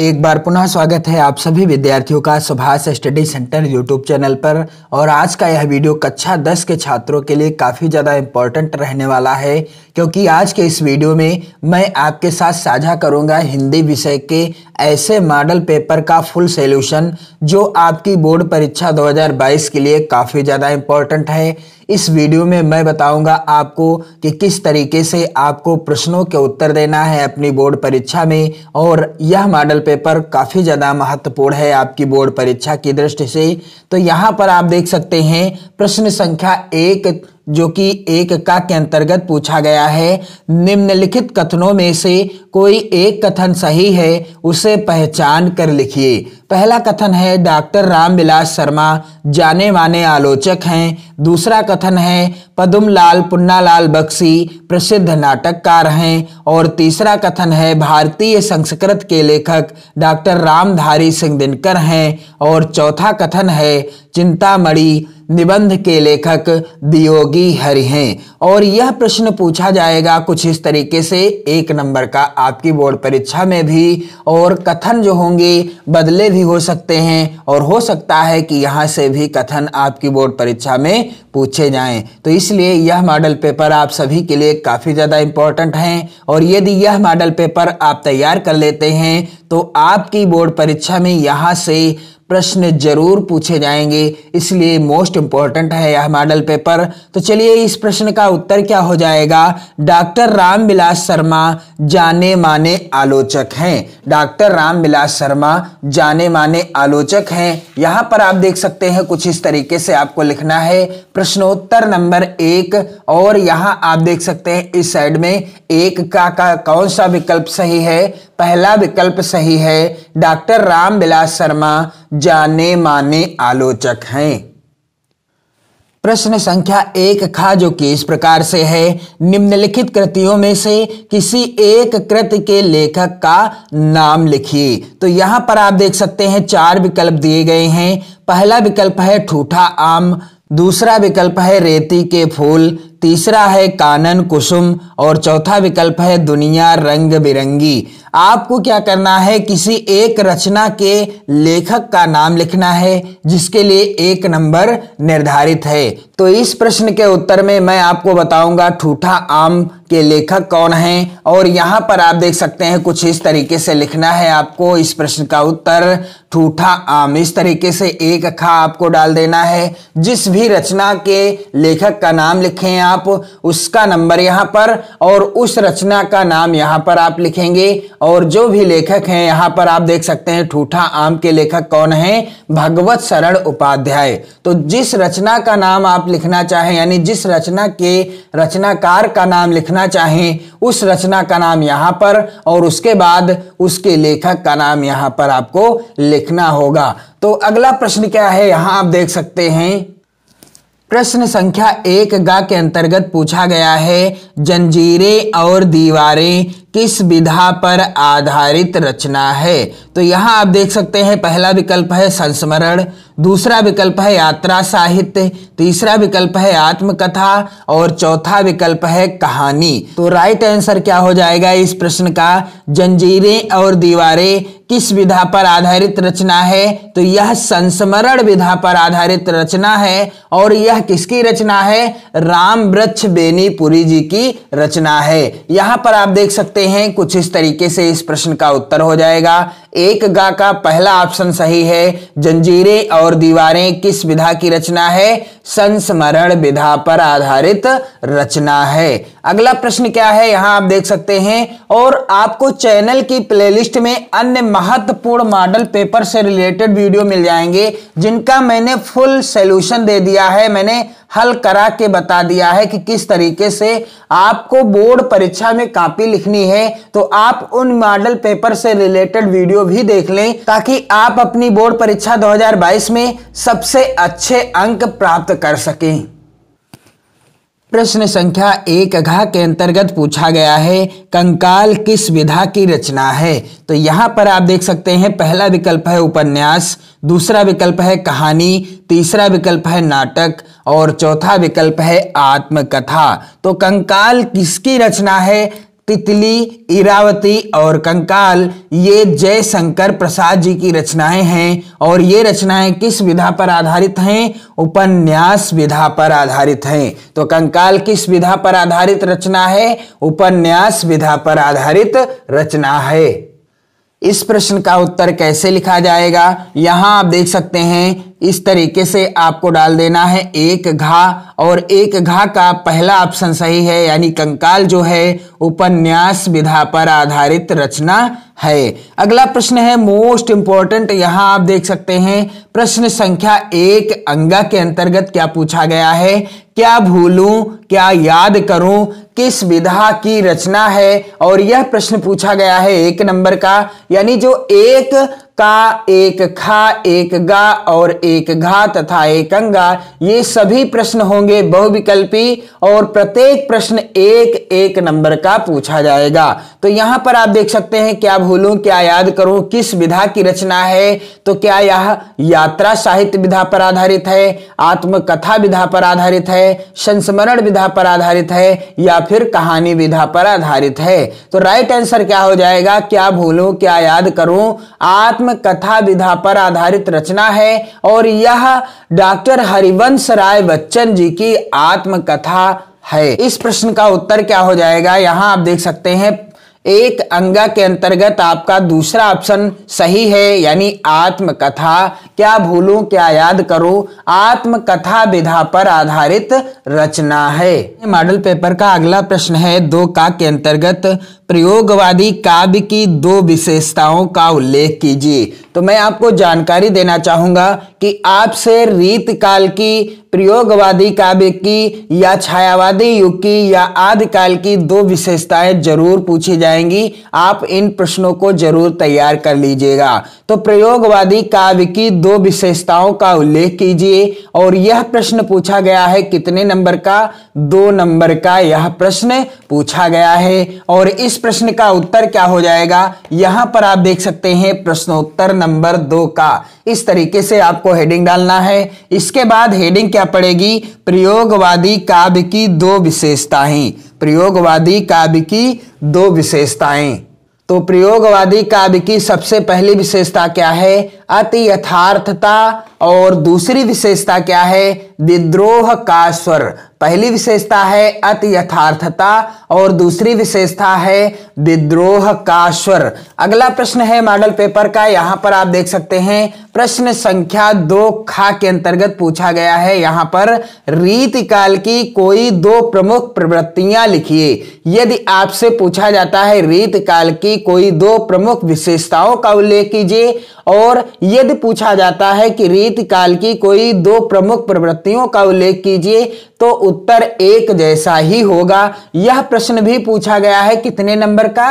एक बार पुनः स्वागत है आप सभी विद्यार्थियों का Subhash study centre YouTube channel पर और आज का यह वीडियो कक्षा 10 के छात्रों के लिए काफ़ी ज़्यादा इम्पोर्टेंट रहने वाला है क्योंकि आज के इस वीडियो में मैं आपके साथ साझा करूंगा हिंदी विषय के ऐसे मॉडल पेपर का फुल सोल्यूशन जो आपकी बोर्ड परीक्षा दो के लिए काफ़ी ज़्यादा इम्पोर्टेंट है इस वीडियो में मैं बताऊंगा आपको कि किस तरीके से आपको प्रश्नों के उत्तर देना है अपनी बोर्ड परीक्षा में और यह मॉडल पेपर काफ़ी ज़्यादा महत्वपूर्ण है आपकी बोर्ड परीक्षा की दृष्टि से तो यहाँ पर आप देख सकते हैं प्रश्न संख्या एक जो कि एक का के अंतर्गत पूछा गया है निम्नलिखित कथनों में से कोई एक कथन सही है उसे पहचान कर लिखिए पहला कथन है डॉक्टर रामविलास शर्मा जाने माने आलोचक हैं दूसरा कथन है पदुमलाल पुन्नालाल बक्सी प्रसिद्ध नाटककार हैं और तीसरा कथन है भारतीय संस्कृत के लेखक डॉक्टर रामधारी सिंह दिनकर हैं और चौथा कथन है चिंतामढ़ी निबंध के लेखक दियोगी हरि हैं और यह प्रश्न पूछा जाएगा कुछ इस तरीके से एक नंबर का आपकी बोर्ड परीक्षा में भी और कथन जो होंगे बदले भी हो सकते हैं और हो सकता है कि यहाँ से भी कथन आपकी बोर्ड परीक्षा में पूछे जाएं तो इसलिए यह मॉडल पेपर आप सभी के लिए काफ़ी ज़्यादा इंपॉर्टेंट हैं और यदि यह मॉडल पेपर आप तैयार कर लेते हैं तो आपकी बोर्ड परीक्षा में यहाँ से प्रश्न जरूर पूछे जाएंगे इसलिए मोस्ट इंपॉर्टेंट है यह मॉडल पेपर तो चलिए इस प्रश्न का उत्तर क्या हो जाएगा डॉक्टर राम बिलास शर्मा जाने माने आलोचक हैं डॉक्टर राम बिलास शर्मा जाने माने आलोचक हैं यहाँ पर आप देख सकते हैं कुछ इस तरीके से आपको लिखना है प्रश्नोत्तर नंबर एक और यहाँ आप देख सकते हैं इस साइड में एक का, का कौन सा विकल्प सही है पहला विकल्प सही है डॉक्टर राम बिलास शर्मा जाने माने आलोचक हैं प्रश्न संख्या एक खा जो कि इस प्रकार से है निम्नलिखित कृतियों में से किसी एक कृति के लेखक का नाम लिखिए तो यहां पर आप देख सकते हैं चार विकल्प दिए गए हैं पहला विकल्प है ठूठा आम दूसरा विकल्प है रेती के फूल तीसरा है कानन कुसुम और चौथा विकल्प है दुनिया रंग बिरंगी आपको क्या करना है किसी एक रचना के लेखक का नाम लिखना है जिसके लिए एक नंबर निर्धारित है तो इस प्रश्न के उत्तर में मैं आपको बताऊंगा ठूठा आम के लेखक कौन है और यहाँ पर आप देख सकते हैं कुछ इस तरीके से लिखना है आपको इस प्रश्न का उत्तर ठूठा आम इस तरीके से एक खा आपको डाल देना है जिस भी रचना के लेखक का नाम लिखें आप उसका नंबर यहाँ पर और उस रचना का नाम यहाँ पर आप लिखेंगे और जो भी लेखक हैं यहाँ पर आप देख सकते हैं ठूठा आम के लेखक कौन है भगवत शरण उपाध्याय तो जिस रचना का नाम आप लिखना चाहें यानी जिस रचना के रचनाकार का नाम लिखना चाहें उस रचना का नाम यहाँ पर और उसके बाद उसके लेखक का नाम यहाँ पर आपको लिखना होगा तो अगला प्रश्न क्या है यहाँ आप देख सकते हैं प्रश्न संख्या एक गा के अंतर्गत पूछा गया है जंजीरें और दीवारें किस विधा पर आधारित रचना है तो यहाँ आप देख सकते हैं पहला विकल्प है संस्मरण दूसरा विकल्प है यात्रा साहित्य तीसरा विकल्प है आत्मकथा और चौथा विकल्प है कहानी तो राइट आंसर क्या हो जाएगा इस प्रश्न का जंजीरें और दीवारें किस विधा पर आधारित रचना है तो यह संस्मरण विधा पर आधारित रचना है और यह किसकी रचना है राम वृक्ष बेनीपुरी जी की रचना है यहाँ पर आप देख सकते हैं हैं कुछ इस तरीके से इस प्रश्न का उत्तर हो जाएगा एक गा का पहला ऑप्शन सही है जंजीरें और दीवारें किस विधा की रचना है संस्मरण विधा पर आधारित रचना है अगला प्रश्न क्या है यहां आप देख सकते हैं और आपको चैनल की प्लेलिस्ट में अन्य महत्वपूर्ण मॉडल पेपर से रिलेटेड वीडियो मिल जाएंगे जिनका मैंने फुल सोल्यूशन दे दिया है मैंने हल करा के बता दिया है कि किस तरीके से आपको बोर्ड परीक्षा में कापी लिखनी है तो आप उन मॉडल पेपर से रिलेटेड वीडियो भी देख लें ताकि आप अपनी बोर्ड परीक्षा 2022 में सबसे अच्छे अंक प्राप्त कर सकें प्रश्न संख्या एक घा के अंतर्गत पूछा गया है कंकाल किस विधा की रचना है तो यहाँ पर आप देख सकते हैं पहला विकल्प है उपन्यास दूसरा विकल्प है कहानी तीसरा विकल्प है नाटक और चौथा विकल्प है आत्मकथा तो कंकाल किसकी रचना है तितली इरावती और कंकाल ये जयशंकर प्रसाद जी की रचनाएं हैं और ये रचनाएं किस विधा पर आधारित हैं उपन्यास विधा पर आधारित हैं तो कंकाल किस विधा पर आधारित रचना है उपन्यास विधा पर आधारित रचना है इस प्रश्न का उत्तर कैसे लिखा जाएगा यहां आप देख सकते हैं इस तरीके से आपको डाल देना है एक घा और एक घा का पहला ऑप्शन सही है यानी कंकाल जो है उपन्यास विधा पर आधारित रचना है अगला प्रश्न है मोस्ट इंपॉर्टेंट यहां आप देख सकते हैं प्रश्न संख्या एक अंगा के अंतर्गत क्या पूछा गया है क्या भूलू क्या याद करूं किस विधा की रचना है और यह प्रश्न पूछा गया है एक नंबर का यानी जो एक का एक खा एक गा और एक घा तथा एक अंगा ये सभी प्रश्न होंगे बहुविकल्पी और प्रत्येक प्रश्न एक एक नंबर का पूछा जाएगा तो यहां पर आप देख सकते हैं क्या भूलू क्या याद करूं किस विधा की रचना है तो क्या यह यात्रा साहित्य विधा पर आधारित है आत्मकथा विधा पर आधारित है संस्मरण विधा पर आधारित है या फिर कहानी विधा पर आधारित है तो राइट आंसर क्या हो जाएगा क्या भूलू क्या याद करूं आत्म धर्म कथा विधा पर आधारित रचना है और यह डॉक्टर हरिवंश राय बच्चन जी की आत्मकथा है इस प्रश्न का उत्तर क्या हो जाएगा यहां आप देख सकते हैं एक अंगा के अंतर्गत आपका दूसरा ऑप्शन सही है यानी आत्मकथा क्या भूलू क्या याद करूं आत्मकथा विधा पर आधारित रचना है मॉडल पेपर का अगला प्रश्न है दो का के अंतर्गत प्रयोगवादी काव्य की दो विशेषताओं का उल्लेख कीजिए तो मैं आपको जानकारी देना चाहूंगा कि आपसे रीत काल की प्रयोगवादी काव्य की या छायावादी युग की या आदि काल की दो विशेषताएं जरूर पूछी जाए जाएंगी आप इन प्रश्नों को जरूर तैयार कर लीजिएगा तो प्रयोगवादी काव्य की दो विशेषताओं का उल्लेख कीजिए और यह प्रश्न पूछा गया है कितने नंबर का दो नंबर का यह प्रश्न पूछा गया है और इस प्रश्न का उत्तर क्या हो जाएगा यहां पर आप देख सकते हैं प्रश्नोत्तर नंबर दो का इस तरीके से आपको हेडिंग डालना है इसके बाद हेडिंग क्या पड़ेगी प्रयोगवादी काव्य की दो विशेषताएं प्रयोगवादी काव्य की दो विशेषताएं तो प्रयोगवादी काव्य की सबसे पहली विशेषता क्या है अति यथार्थता और दूसरी विशेषता क्या है विद्रोह का स्वर पहली विशेषता है अत यथार्थता और दूसरी विशेषता है विद्रोह का स्वर अगला प्रश्न है मॉडल पेपर का यहां पर आप देख सकते हैं प्रश्न संख्या दो खा के अंतर्गत पूछा गया है यहां पर रीत काल की कोई दो प्रमुख प्रवृत्तियां लिखिए यदि आपसे पूछा जाता है रीत काल की कोई दो प्रमुख विशेषताओं का उल्लेख कीजिए और यदि पूछा जाता है कि रीत अतीत काल की कोई दो प्रमुख प्रवृत्तियों का उल्लेख कीजिए तो उत्तर एक जैसा ही होगा यह प्रश्न भी पूछा गया है कितने नंबर का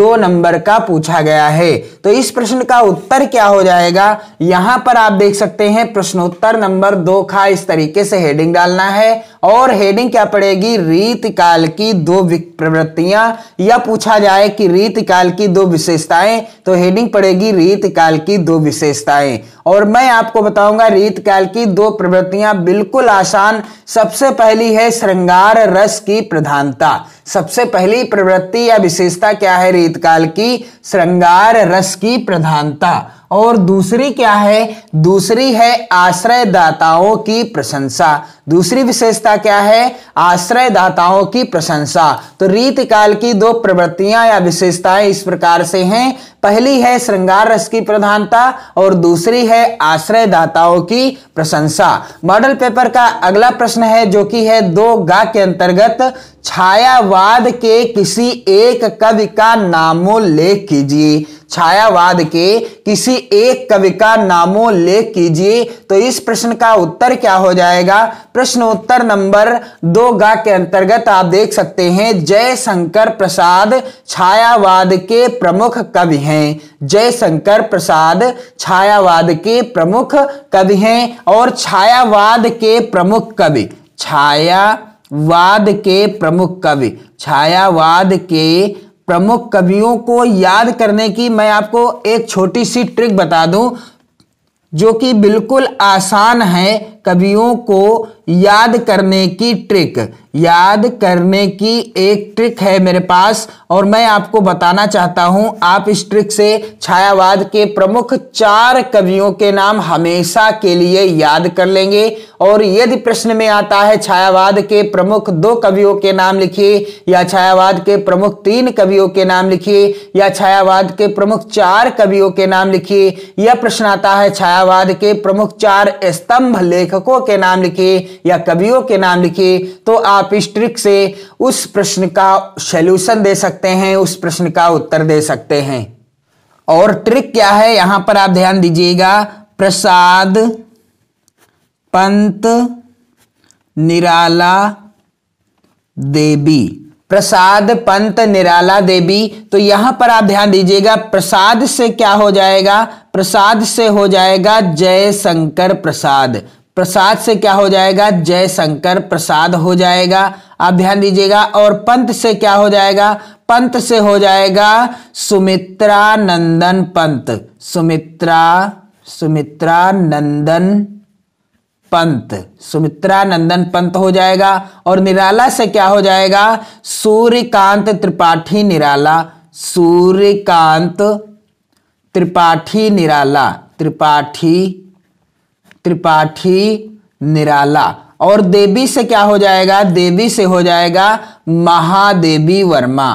दो नंबर का पूछा गया है तो इस प्रश्न का उत्तर क्या हो जाएगा यहां पर आप देख सकते हैं प्रश्नोत्तर नंबर दो का इस तरीके से हेडिंग डालना है और हेडिंग क्या पड़ेगी रीत काल की दो प्रवृत्तियां या पूछा जाए कि रीत काल की दो विशेषताएं तो हेडिंग पड़ेगी रीत काल की दो विशेषताएं और मैं आपको बता बताऊंगा रीत काल की दो प्रवृत्तियां बिल्कुल आसान सबसे पहली है श्रृंगार रस की प्रधानता सबसे पहली प्रवृत्ति या विशेषता क्या है रीत काल की श्रृंगार रस की प्रधानता और दूसरी क्या है दूसरी है आश्रयदाताओं की प्रशंसा दूसरी विशेषता क्या है आश्रयदाताओं की प्रशंसा तो रीत काल की दो प्रवृत्तियां या विशेषताएं इस प्रकार से हैं पहली है श्रृंगार रस की प्रधानता और दूसरी है आश्रयदाताओं की प्रशंसा मॉडल पेपर का अगला प्रश्न है जो कि है दो गा के अंतर्गत छायावाद के किसी एक कवि का नामोल्लेख कीजिए छायावाद के किसी एक कवि का नामोल्लेख कीजिए तो इस प्रश्न का उत्तर क्या हो जाएगा प्रश्न उत्तर नंबर दो गा के अंतर्गत आप देख सकते हैं जयशंकर प्रसाद छायावाद के प्रमुख कवि हैं जयशंकर प्रसाद छायावाद के प्रमुख कवि हैं और छायावाद के प्रमुख कवि छायावाद के प्रमुख कवि छायावाद के प्रमुख कवियों को याद करने की मैं आपको एक छोटी सी ट्रिक बता दूं जो कि बिल्कुल आसान है कवियों को याद करने की ट्रिक याद करने की एक ट्रिक है मेरे पास और मैं आपको बताना चाहता हूं आप इस ट्रिक से छायावाद के प्रमुख चार कवियों के नाम हमेशा के लिए याद कर लेंगे और यदि प्रश्न में आता है छायावाद के प्रमुख दो कवियों के नाम लिखिए या छायावाद के प्रमुख तीन कवियों के नाम लिखिए या छायावाद के प्रमुख चार कवियों के नाम लिखिए यह प्रश्न आता है छायावाद के प्रमुख चार स्तंभ लेखक लेखकों के नाम लिखे या कवियों के नाम लिखे तो आप इस ट्रिक से उस प्रश्न का सोल्यूशन दे सकते हैं उस प्रश्न का उत्तर दे सकते हैं और ट्रिक क्या है यहां पर आप ध्यान दीजिएगा प्रसाद पंत निराला देवी प्रसाद पंत निराला देवी तो यहां पर आप ध्यान दीजिएगा प्रसाद से क्या हो जाएगा प्रसाद से हो जाएगा जय शंकर प्रसाद प्रसाद से क्या हो जाएगा जय शंकर प्रसाद हो जाएगा आप ध्यान दीजिएगा और पंत से क्या हो जाएगा पंत से हो जाएगा सुमित्रा नंदन पंत सुमित्रा सुमित्रा नंदन पंत सुमित्रा नंदन पंत हो जाएगा और निराला से क्या हो जाएगा सूर्यकांत त्रिपाठी निराला सूर्यकांत त्रिपाठी निराला त्रिपाठी त्रिपाठी निराला और देवी से क्या हो जाएगा देवी से हो जाएगा महादेवी वर्मा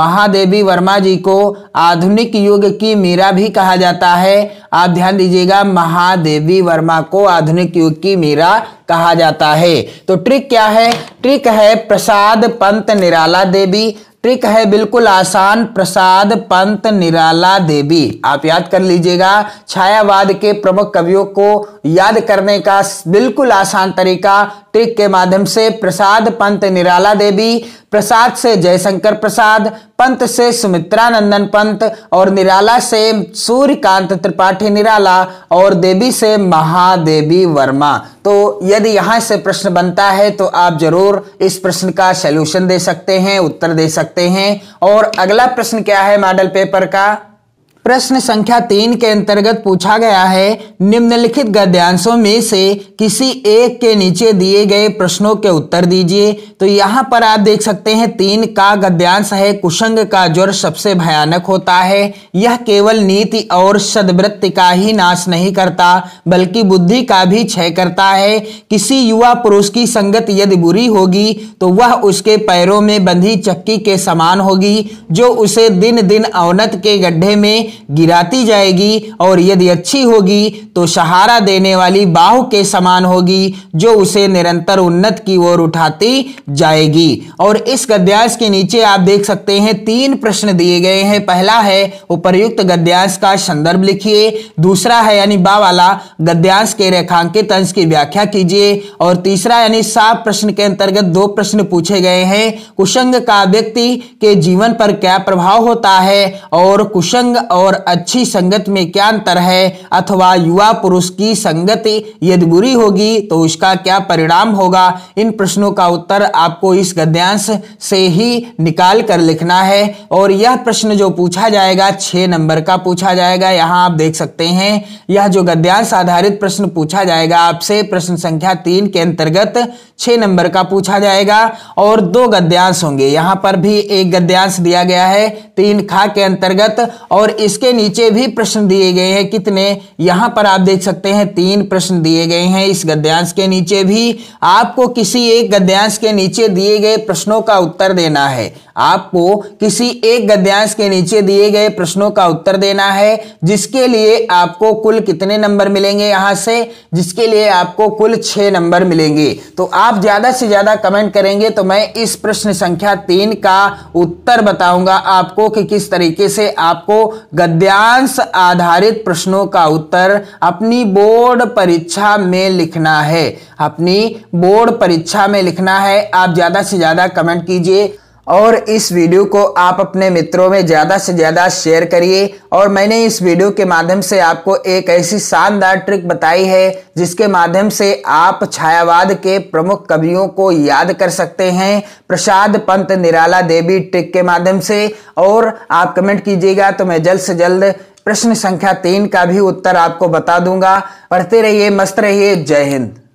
महादेवी वर्मा जी को आधुनिक युग की मीरा भी कहा जाता है आप ध्यान दीजिएगा महादेवी वर्मा को आधुनिक युग की मीरा कहा जाता है तो ट्रिक क्या है ट्रिक है प्रसाद पंत निराला देवी ट्रिक है बिल्कुल आसान प्रसाद पंत निराला देवी आप याद कर लीजिएगा छायावाद के प्रमुख कवियों को याद करने का बिल्कुल आसान तरीका ट्रिक के माध्यम से प्रसाद पंत निराला देवी प्रसाद से जयशंकर प्रसाद पंत से सुमित्रा नंदन पंत और निराला से सूर्यकांत त्रिपाठी निराला और देवी से महादेवी वर्मा तो यदि यहां से प्रश्न बनता है तो आप जरूर इस प्रश्न का सलूशन दे सकते हैं उत्तर दे सकते हैं और अगला प्रश्न क्या है मॉडल पेपर का प्रश्न संख्या तीन के अंतर्गत पूछा गया है निम्नलिखित गद्यांशों में से किसी एक के नीचे दिए गए प्रश्नों के उत्तर दीजिए तो यहाँ पर आप देख सकते हैं तीन का गद्यांश है कुशंग का ज्वर सबसे भयानक होता है यह केवल नीति और सदवृत्ति का ही नाश नहीं करता बल्कि बुद्धि का भी क्षय करता है किसी युवा पुरुष की संगत यदि बुरी होगी तो वह उसके पैरों में बंधी चक्की के समान होगी जो उसे दिन दिन औनत के गड्ढे में गिराती जाएगी और यदि अच्छी होगी तो सहारा देने वाली बाहु के समान होगी जो उसे निरंतर उन्नत की ओर उठाती जाएगी और इस गद्यांश के नीचे आप देख सकते हैं तीन प्रश्न दिए गए हैं पहला है उपर्युक्त गद्यांश का संदर्भ लिखिए दूसरा है यानी बा वाला गद्यांश के रेखांकित अंश की व्याख्या कीजिए और तीसरा यानी साफ प्रश्न के अंतर्गत दो प्रश्न पूछे गए हैं कुशंग का व्यक्ति के जीवन पर क्या प्रभाव होता है और कुशंग और और अच्छी संगत में क्या अंतर है अथवा युवा पुरुष की संगति यदि बुरी होगी तो उसका क्या परिणाम होगा इन प्रश्नों का उत्तर आपको इस गद्यांश से ही निकाल कर लिखना है और यह प्रश्न जो पूछा जाएगा छः नंबर का पूछा जाएगा यहाँ आप देख सकते हैं यह जो गद्यांश आधारित प्रश्न पूछा जाएगा आपसे प्रश्न संख्या तीन के अंतर्गत छः नंबर का पूछा जाएगा और दो गद्यांश होंगे यहाँ पर भी एक गद्यांश दिया गया है तीन खा के अंतर्गत और इस इसके नीचे भी प्रश्न दिए गए हैं कितने यहां पर आप देख सकते हैं तीन प्रश्न दिए गए हैं इस गद्यांश के नीचे भी आपको किसी एक गद्यांश के नीचे दिए गए प्रश्नों का उत्तर देना है आपको किसी एक गद्यांश के नीचे दिए गए प्रश्नों का उत्तर देना है जिसके लिए आपको कुल कितने नंबर मिलेंगे यहां से जिसके लिए आपको कुल छह नंबर मिलेंगे तो आप ज्यादा से ज्यादा कमेंट करेंगे तो मैं इस प्रश्न संख्या तीन का उत्तर बताऊंगा आपको कि किस तरीके से आपको गद्यांश आधारित प्रश्नों का उत्तर अपनी बोर्ड परीक्षा में लिखना है अपनी बोर्ड परीक्षा में लिखना है आप ज़्यादा से ज़्यादा कमेंट कीजिए और इस वीडियो को आप अपने मित्रों में ज़्यादा से ज़्यादा शेयर करिए और मैंने इस वीडियो के माध्यम से आपको एक ऐसी शानदार ट्रिक बताई है जिसके माध्यम से आप छायावाद के प्रमुख कवियों को याद कर सकते हैं प्रसाद पंत निराला देवी ट्रिक के माध्यम से और आप कमेंट कीजिएगा तो मैं जल्द से जल्द प्रश्न संख्या तीन का भी उत्तर आपको बता दूंगा पढ़ते रहिए मस्त रहिए जय हिंद